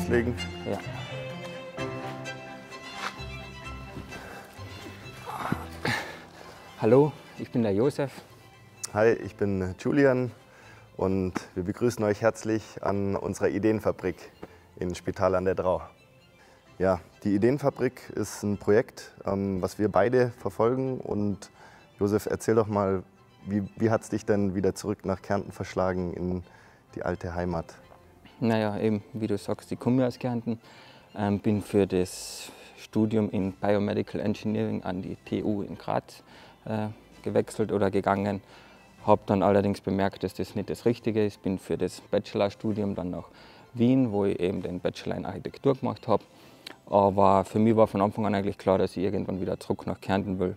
loslegen. Ja. Hallo, ich bin der Josef. Hi, ich bin Julian und wir begrüßen euch herzlich an unserer Ideenfabrik in Spital an der Drau. Ja, die Ideenfabrik ist ein Projekt, ähm, was wir beide verfolgen. Und Josef, erzähl doch mal, wie, wie hat es dich denn wieder zurück nach Kärnten verschlagen in die alte Heimat? Naja, eben, wie du sagst, ich komme aus Kärnten, ähm, bin für das Studium in Biomedical Engineering an die TU in Graz äh, gewechselt oder gegangen. Habe dann allerdings bemerkt, dass das nicht das Richtige ist. Bin für das Bachelorstudium dann nach Wien, wo ich eben den Bachelor in Architektur gemacht habe. Aber für mich war von Anfang an eigentlich klar, dass ich irgendwann wieder zurück nach Kärnten will.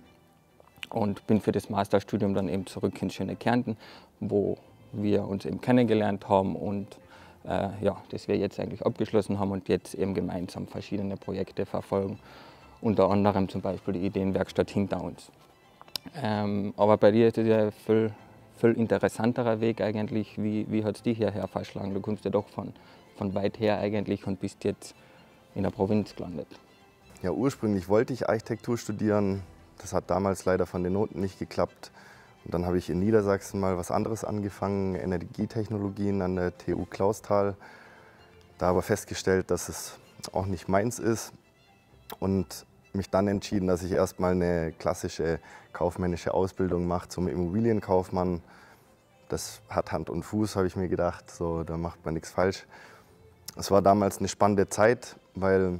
Und bin für das Masterstudium dann eben zurück in schöne Kärnten, wo wir uns eben kennengelernt haben und äh, ja, das wir jetzt eigentlich abgeschlossen haben und jetzt eben gemeinsam verschiedene Projekte verfolgen. Unter anderem zum Beispiel die Ideenwerkstatt hinter uns. Ähm, aber bei dir ist es ja viel, viel interessanterer Weg eigentlich. Wie, wie hat es dich hierher verschlagen? Du kommst ja doch von, von weit her eigentlich und bist jetzt in der Provinz gelandet. Ja, ursprünglich wollte ich Architektur studieren. Das hat damals leider von den Noten nicht geklappt. Und dann habe ich in Niedersachsen mal was anderes angefangen, Energietechnologien an der TU Clausthal. Da aber festgestellt, dass es auch nicht meins ist und mich dann entschieden, dass ich erstmal eine klassische kaufmännische Ausbildung mache zum Immobilienkaufmann. Das hat Hand und Fuß, habe ich mir gedacht, so, da macht man nichts falsch. Es war damals eine spannende Zeit, weil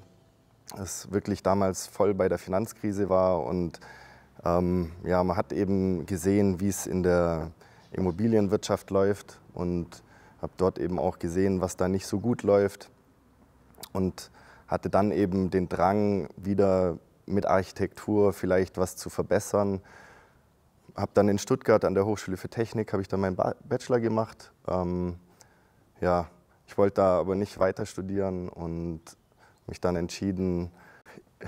es wirklich damals voll bei der Finanzkrise war und ähm, ja, man hat eben gesehen, wie es in der Immobilienwirtschaft läuft und habe dort eben auch gesehen, was da nicht so gut läuft und hatte dann eben den Drang, wieder mit Architektur vielleicht was zu verbessern. Habe dann in Stuttgart an der Hochschule für Technik habe ich dann meinen Bachelor gemacht. Ähm, ja, ich wollte da aber nicht weiter studieren und mich dann entschieden,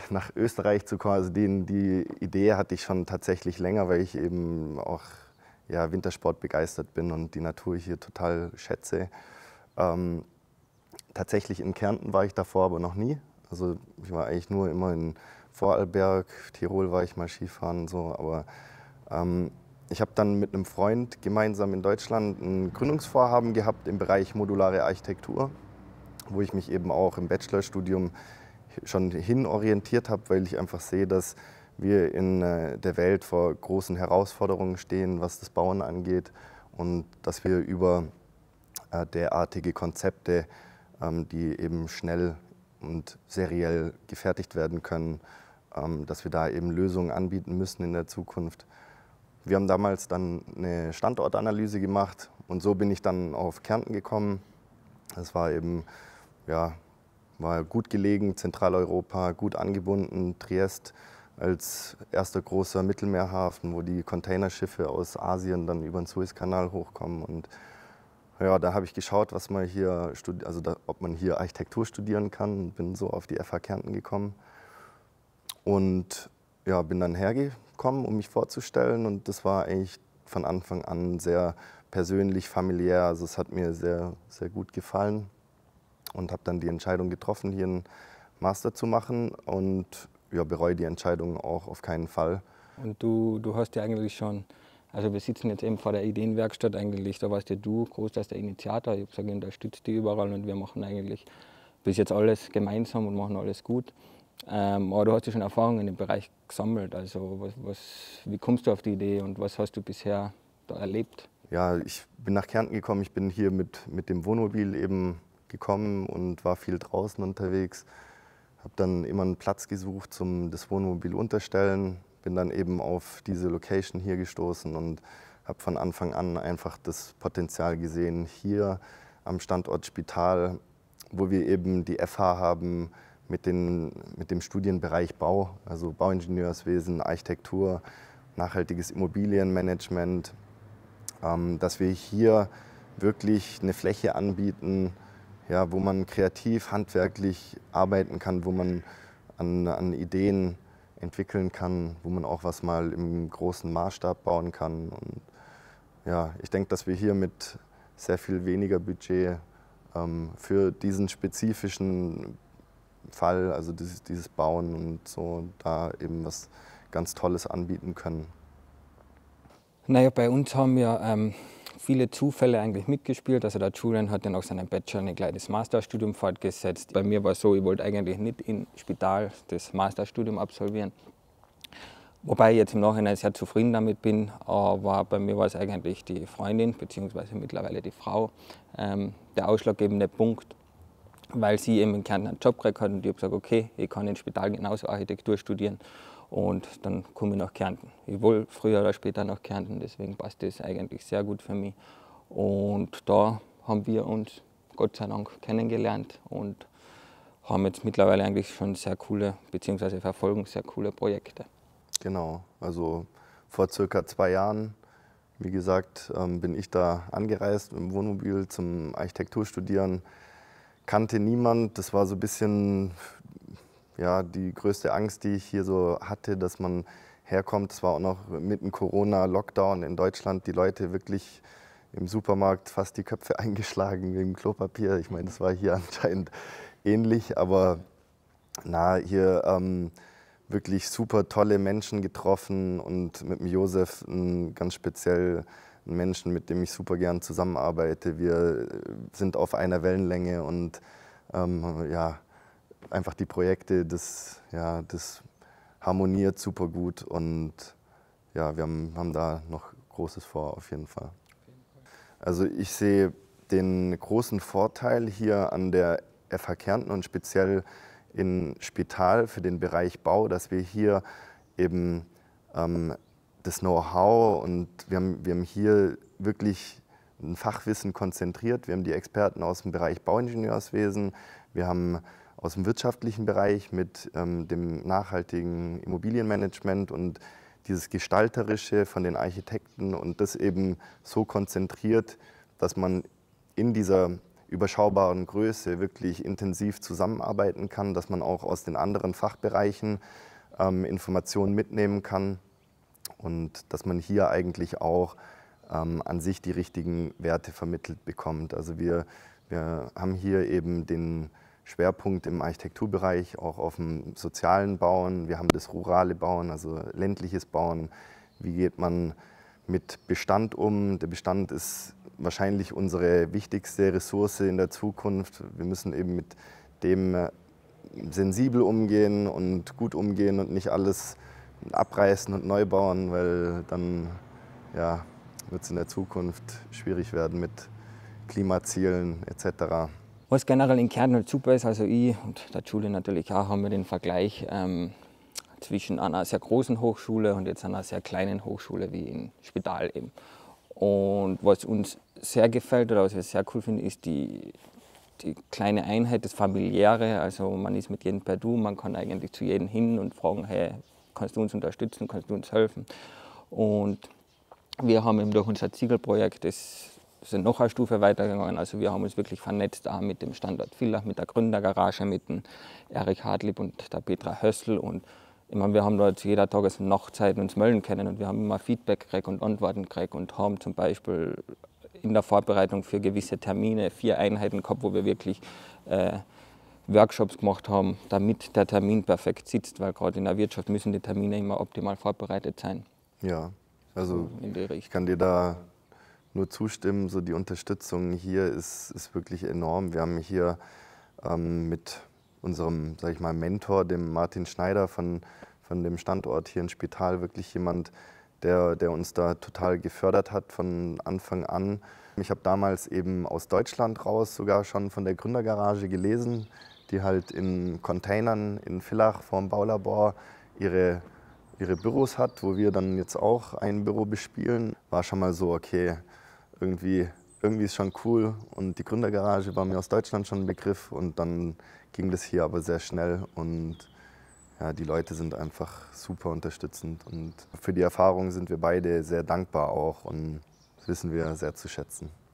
nach Österreich zu kommen, also die, die Idee hatte ich schon tatsächlich länger, weil ich eben auch ja, Wintersport begeistert bin und die Natur hier total schätze. Ähm, tatsächlich in Kärnten war ich davor aber noch nie. Also ich war eigentlich nur immer in Vorarlberg, Tirol war ich mal Skifahren so, aber ähm, ich habe dann mit einem Freund gemeinsam in Deutschland ein Gründungsvorhaben gehabt im Bereich modulare Architektur, wo ich mich eben auch im Bachelorstudium schon hinorientiert habe, weil ich einfach sehe, dass wir in äh, der Welt vor großen Herausforderungen stehen, was das Bauen angeht und dass wir über äh, derartige Konzepte, ähm, die eben schnell und seriell gefertigt werden können, ähm, dass wir da eben Lösungen anbieten müssen in der Zukunft. Wir haben damals dann eine Standortanalyse gemacht und so bin ich dann auf Kärnten gekommen. Das war eben ja, war gut gelegen, Zentraleuropa gut angebunden, Triest als erster großer Mittelmeerhafen, wo die Containerschiffe aus Asien dann über den Suezkanal hochkommen. Und ja, da habe ich geschaut, was man hier also da, ob man hier Architektur studieren kann und bin so auf die FH Kärnten gekommen. Und ja, bin dann hergekommen, um mich vorzustellen. Und das war eigentlich von Anfang an sehr persönlich, familiär. Also es hat mir sehr, sehr gut gefallen und habe dann die Entscheidung getroffen, hier einen Master zu machen und ja, bereue die Entscheidung auch auf keinen Fall. Und du, du hast ja eigentlich schon, also wir sitzen jetzt eben vor der Ideenwerkstatt eigentlich, da warst ja du groß, da der Initiator, ich habe gesagt, unterstützt die überall und wir machen eigentlich bis jetzt alles gemeinsam und machen alles gut. Ähm, aber du hast ja schon Erfahrungen in dem Bereich gesammelt, also was, was, wie kommst du auf die Idee und was hast du bisher da erlebt? Ja, ich bin nach Kärnten gekommen, ich bin hier mit, mit dem Wohnmobil eben gekommen und war viel draußen unterwegs. Habe dann immer einen Platz gesucht zum das Wohnmobil unterstellen. Bin dann eben auf diese Location hier gestoßen und habe von Anfang an einfach das Potenzial gesehen, hier am Standort Spital, wo wir eben die FH haben mit, den, mit dem Studienbereich Bau, also Bauingenieurswesen, Architektur, nachhaltiges Immobilienmanagement, ähm, dass wir hier wirklich eine Fläche anbieten, ja, wo man kreativ, handwerklich arbeiten kann, wo man an, an Ideen entwickeln kann, wo man auch was mal im großen Maßstab bauen kann. Und ja, ich denke, dass wir hier mit sehr viel weniger Budget ähm, für diesen spezifischen Fall, also dieses, dieses Bauen und so, da eben was ganz Tolles anbieten können. Naja, bei uns haben wir ähm viele Zufälle eigentlich mitgespielt. Also der Julian hat dann auch seinen Bachelor in ein kleines Masterstudium fortgesetzt. Bei mir war es so, ich wollte eigentlich nicht im Spital das Masterstudium absolvieren. Wobei ich jetzt im Nachhinein sehr zufrieden damit bin, aber bei mir war es eigentlich die Freundin, beziehungsweise mittlerweile die Frau, ähm, der ausschlaggebende Punkt, weil sie eben in Kärnten einen Job gekriegt hat und ich habe gesagt, okay, ich kann im Spital genauso Architektur studieren und dann komme ich nach Kärnten. Ich will früher oder später nach Kärnten, deswegen passt das eigentlich sehr gut für mich. Und da haben wir uns Gott sei Dank kennengelernt und haben jetzt mittlerweile eigentlich schon sehr coole, beziehungsweise verfolgen sehr coole Projekte. Genau, also vor circa zwei Jahren, wie gesagt, ähm, bin ich da angereist im Wohnmobil zum Architekturstudieren. Kannte niemand, das war so ein bisschen ja, die größte Angst, die ich hier so hatte, dass man herkommt, das war auch noch mitten Corona-Lockdown in Deutschland, die Leute wirklich im Supermarkt fast die Köpfe eingeschlagen wegen Klopapier. Ich meine, das war hier anscheinend ähnlich, aber na, hier ähm, wirklich super tolle Menschen getroffen und mit dem Josef ein ganz speziell einen Menschen, mit dem ich super gern zusammenarbeite. Wir äh, sind auf einer Wellenlänge und ähm, ja, einfach die Projekte, das, ja, das harmoniert super gut und ja, wir haben, haben da noch Großes vor auf jeden Fall. Also ich sehe den großen Vorteil hier an der FH Kärnten und speziell in Spital für den Bereich Bau, dass wir hier eben ähm, das Know-how und wir haben, wir haben hier wirklich ein Fachwissen konzentriert. Wir haben die Experten aus dem Bereich Bauingenieurswesen, wir haben aus dem wirtschaftlichen Bereich mit ähm, dem nachhaltigen Immobilienmanagement und dieses Gestalterische von den Architekten und das eben so konzentriert, dass man in dieser überschaubaren Größe wirklich intensiv zusammenarbeiten kann, dass man auch aus den anderen Fachbereichen ähm, Informationen mitnehmen kann und dass man hier eigentlich auch ähm, an sich die richtigen Werte vermittelt bekommt. Also wir, wir haben hier eben den Schwerpunkt im Architekturbereich, auch auf dem sozialen Bauen. Wir haben das rurale Bauen, also ländliches Bauen. Wie geht man mit Bestand um? Der Bestand ist wahrscheinlich unsere wichtigste Ressource in der Zukunft. Wir müssen eben mit dem äh, sensibel umgehen und gut umgehen und nicht alles abreißen und neu bauen, weil dann ja, wird es in der Zukunft schwierig werden mit Klimazielen etc. Was generell in Kärnten halt super ist, also ich und der Schule natürlich auch, haben wir den Vergleich ähm, zwischen einer sehr großen Hochschule und jetzt einer sehr kleinen Hochschule wie in Spital eben. Und was uns sehr gefällt oder was wir sehr cool finden, ist die, die kleine Einheit, das Familiäre. Also man ist mit jedem per Du, man kann eigentlich zu jedem hin und fragen, hey, kannst du uns unterstützen, kannst du uns helfen? Und wir haben eben durch unser Ziegelprojekt das sind noch eine Stufe weitergegangen. Also wir haben uns wirklich vernetzt auch mit dem Standort Villach, mit der Gründergarage, mit dem Erik Hartlieb und der Petra Hössl. Und ich meine, wir haben dort zu jeder Tages- und Nachtzeit uns melden können und wir haben immer Feedback gekriegt und Antworten gekriegt und haben zum Beispiel in der Vorbereitung für gewisse Termine vier Einheiten gehabt, wo wir wirklich äh, Workshops gemacht haben, damit der Termin perfekt sitzt, weil gerade in der Wirtschaft müssen die Termine immer optimal vorbereitet sein. Ja, also ich kann dir da nur zustimmen. So die Unterstützung hier ist, ist wirklich enorm. Wir haben hier ähm, mit unserem, sage ich mal, Mentor, dem Martin Schneider von, von dem Standort hier in Spital, wirklich jemand, der, der uns da total gefördert hat von Anfang an. Ich habe damals eben aus Deutschland raus sogar schon von der Gründergarage gelesen, die halt in Containern in Villach vorm Baulabor ihre, ihre Büros hat, wo wir dann jetzt auch ein Büro bespielen. War schon mal so, okay, irgendwie, irgendwie ist schon cool. Und die Gründergarage war mir aus Deutschland schon ein Begriff. Und dann ging das hier aber sehr schnell. Und ja, die Leute sind einfach super unterstützend. Und für die Erfahrung sind wir beide sehr dankbar auch. Und das wissen wir sehr zu schätzen.